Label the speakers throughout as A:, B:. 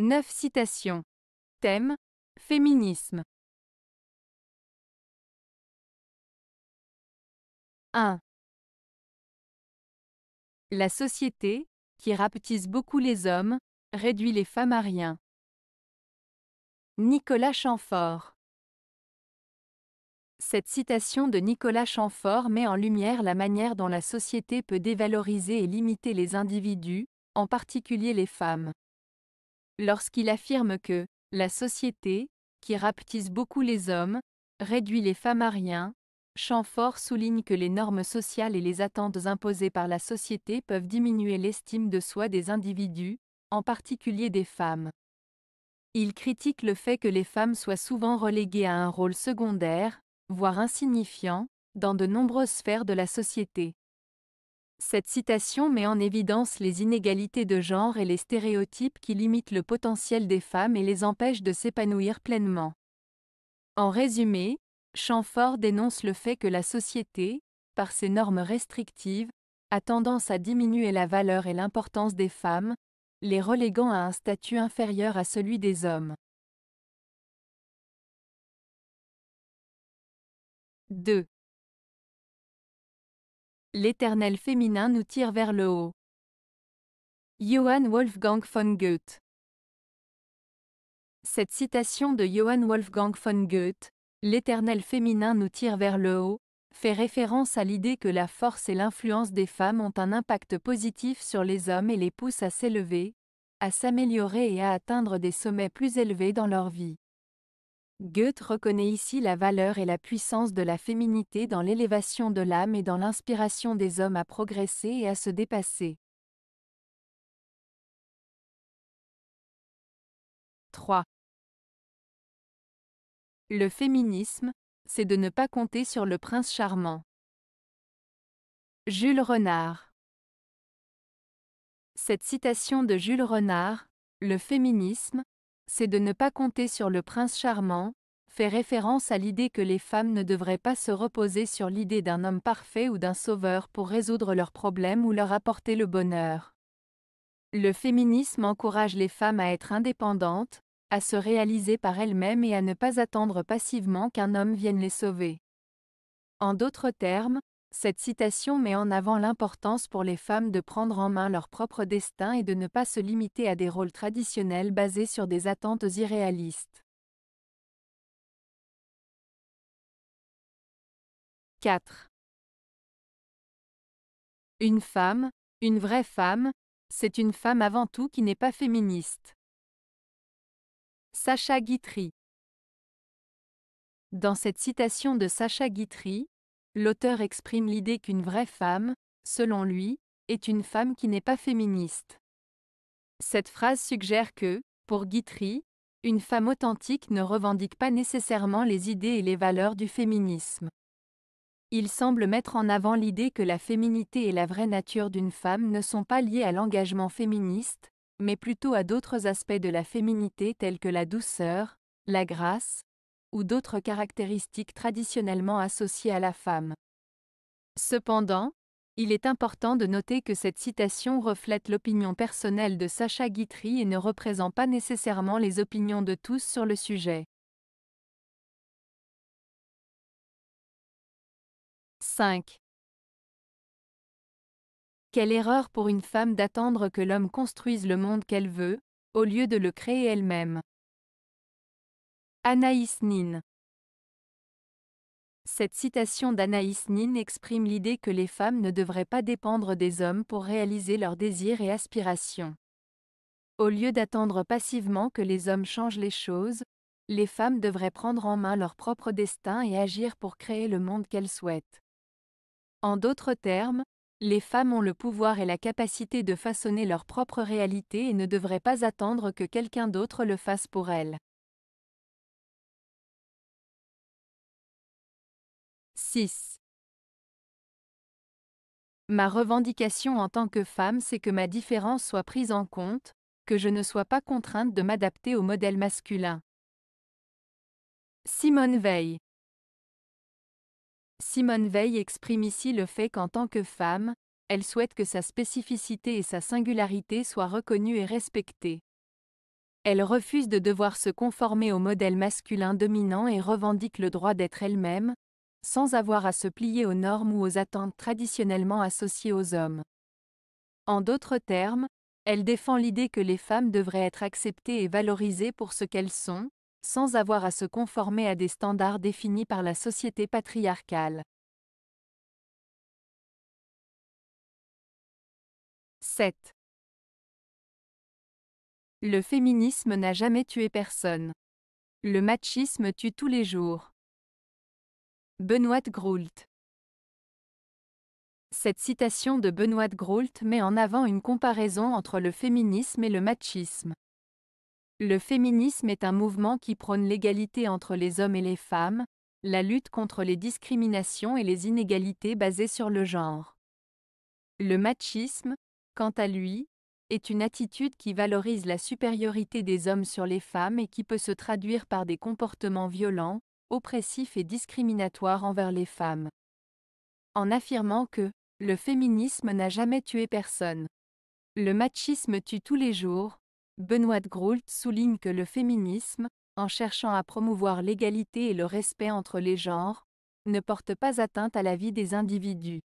A: 9 citations. Thème Féminisme. 1. La société, qui rapetisse beaucoup les hommes, réduit les femmes à rien.
B: Nicolas Chamfort. Cette citation de Nicolas Chamfort met en lumière la manière dont la société peut dévaloriser et limiter les individus, en particulier les femmes lorsqu'il affirme que la société, qui raptise beaucoup les hommes, réduit les femmes à rien, Chamfort souligne que les normes sociales et les attentes imposées par la société peuvent diminuer l'estime de soi des individus, en particulier des femmes. Il critique le fait que les femmes soient souvent reléguées à un rôle secondaire, voire insignifiant, dans de nombreuses sphères de la société. Cette citation met en évidence les inégalités de genre et les stéréotypes qui limitent le potentiel des femmes et les empêchent de s'épanouir pleinement. En résumé, Chamfort dénonce le fait que la société, par ses normes restrictives, a tendance à diminuer la valeur et l'importance
A: des femmes, les reléguant à un statut inférieur à celui des hommes. 2 l'éternel féminin nous tire vers le haut. Johann Wolfgang von Goethe Cette citation
B: de Johann Wolfgang von Goethe, L'éternel féminin nous tire vers le haut, fait référence à l'idée que la force et l'influence des femmes ont un impact positif sur les hommes et les poussent à s'élever, à s'améliorer et à atteindre des sommets plus élevés dans leur vie. Goethe reconnaît ici la valeur et la puissance de la féminité dans l'élévation
A: de l'âme et dans l'inspiration des hommes à progresser et à se dépasser. 3. Le féminisme, c'est de ne pas compter sur le prince charmant. Jules Renard Cette citation de Jules Renard, Le féminisme, c'est de ne pas compter sur le
B: prince charmant, fait référence à l'idée que les femmes ne devraient pas se reposer sur l'idée d'un homme parfait ou d'un sauveur pour résoudre leurs problèmes ou leur apporter le bonheur. Le féminisme encourage les femmes à être indépendantes, à se réaliser par elles-mêmes et à ne pas attendre passivement qu'un homme vienne les sauver. En d'autres termes, cette citation met en avant l'importance pour les femmes de prendre en main leur propre destin
A: et de ne pas se limiter à des rôles traditionnels basés sur des attentes irréalistes. 4. Une femme, une vraie femme, c'est une femme avant tout qui n'est pas féministe. Sacha Guitry
B: Dans cette citation de Sacha Guitry, l'auteur exprime l'idée qu'une vraie femme, selon lui, est une femme qui n'est pas féministe. Cette phrase suggère que, pour Guitry, une femme authentique ne revendique pas nécessairement les idées et les valeurs du féminisme. Il semble mettre en avant l'idée que la féminité et la vraie nature d'une femme ne sont pas liées à l'engagement féministe, mais plutôt à d'autres aspects de la féminité tels que la douceur, la grâce, ou d'autres caractéristiques traditionnellement associées à la femme. Cependant, il est important de noter que cette citation reflète l'opinion
A: personnelle de Sacha Guitry et ne représente pas nécessairement les opinions de tous sur le sujet. 5. Quelle erreur pour une femme d'attendre que
B: l'homme construise le monde qu'elle veut, au lieu de le créer elle-même. Anaïs Nin Cette citation d'Anaïs Nin exprime l'idée que les femmes ne devraient pas dépendre des hommes pour réaliser leurs désirs et aspirations. Au lieu d'attendre passivement que les hommes changent les choses, les femmes devraient prendre en main leur propre destin et agir pour créer le monde qu'elles souhaitent. En d'autres termes, les femmes ont le pouvoir et la capacité de façonner leur
A: propre réalité et ne devraient pas attendre que quelqu'un d'autre le fasse pour elles. 6. Ma revendication en tant que femme, c'est que ma différence
B: soit prise en compte, que je ne sois pas contrainte de m'adapter au modèle masculin. Simone Veil Simone Veil exprime ici le fait qu'en tant que femme, elle souhaite que sa spécificité et sa singularité soient reconnues et respectées. Elle refuse de devoir se conformer au modèle masculin dominant et revendique le droit d'être elle-même, sans avoir à se plier aux normes ou aux attentes traditionnellement associées aux hommes. En d'autres termes, elle défend l'idée que les femmes devraient être acceptées et valorisées pour ce qu'elles sont, sans
A: avoir à se conformer à des standards définis par la société patriarcale. 7. Le féminisme n'a jamais tué personne.
B: Le machisme tue tous les jours. Benoît Groult. Cette citation de Benoît Groult met en avant une comparaison entre le féminisme et le machisme. Le féminisme est un mouvement qui prône l'égalité entre les hommes et les femmes, la lutte contre les discriminations et les inégalités basées sur le genre. Le machisme, quant à lui, est une attitude qui valorise la supériorité des hommes sur les femmes et qui peut se traduire par des comportements violents, oppressif et discriminatoire envers les femmes. En affirmant que le féminisme n'a jamais tué personne. Le machisme tue tous les jours. Benoît Groult souligne que le féminisme, en cherchant à promouvoir l'égalité et le respect entre les genres, ne porte pas atteinte à la vie des individus.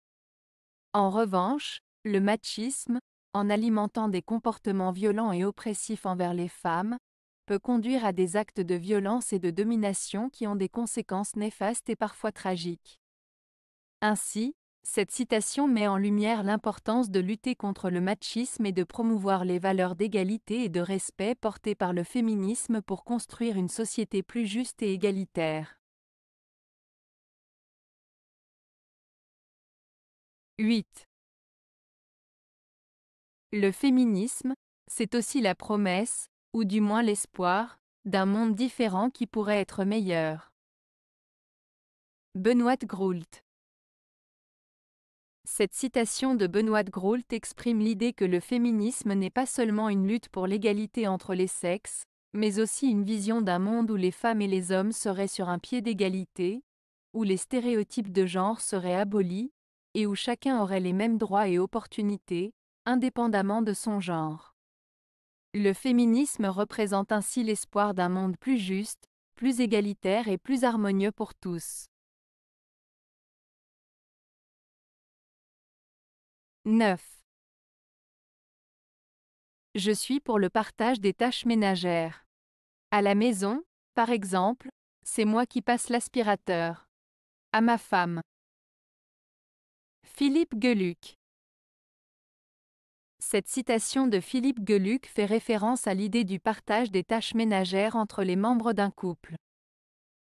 B: En revanche, le machisme, en alimentant des comportements violents et oppressifs envers les femmes, peut conduire à des actes de violence et de domination qui ont des conséquences néfastes et parfois tragiques. Ainsi, cette citation met en lumière l'importance de lutter contre le machisme et de promouvoir les valeurs d'égalité et de respect portées par le féminisme pour construire une société
A: plus juste et égalitaire. 8. Le féminisme, c'est aussi la promesse, ou du moins l'espoir, d'un monde différent
B: qui pourrait être meilleur. Benoît Groult Cette citation de Benoît Groult exprime l'idée que le féminisme n'est pas seulement une lutte pour l'égalité entre les sexes, mais aussi une vision d'un monde où les femmes et les hommes seraient sur un pied d'égalité, où les stéréotypes de genre seraient abolis, et où chacun aurait les mêmes droits et opportunités, indépendamment de son genre. Le féminisme représente ainsi l'espoir d'un monde plus juste,
A: plus égalitaire et plus harmonieux pour tous. 9. Je suis pour le partage des tâches ménagères. À la maison, par exemple, c'est moi qui passe l'aspirateur. À ma femme. Philippe Geluc cette citation de
B: Philippe Geluc fait référence à l'idée du partage des tâches ménagères entre les membres d'un couple.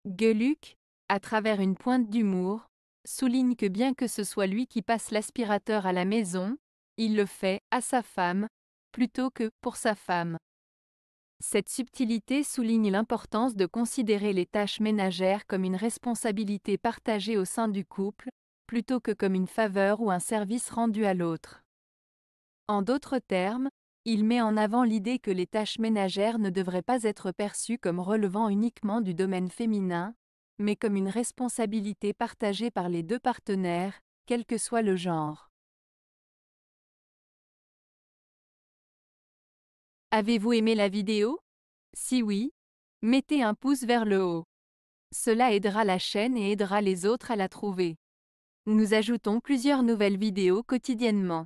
B: Geluc, à travers une pointe d'humour, souligne que bien que ce soit lui qui passe l'aspirateur à la maison, il le fait à sa femme, plutôt que pour sa femme. Cette subtilité souligne l'importance de considérer les tâches ménagères comme une responsabilité partagée au sein du couple, plutôt que comme une faveur ou un service rendu à l'autre. En d'autres termes, il met en avant l'idée que les tâches ménagères ne devraient pas être perçues comme relevant uniquement du domaine féminin, mais comme une responsabilité partagée par les deux partenaires,
A: quel que soit le genre. Avez-vous aimé la vidéo Si oui, mettez un pouce
B: vers le haut. Cela aidera la chaîne et aidera les autres à la trouver. Nous
A: ajoutons plusieurs nouvelles vidéos quotidiennement.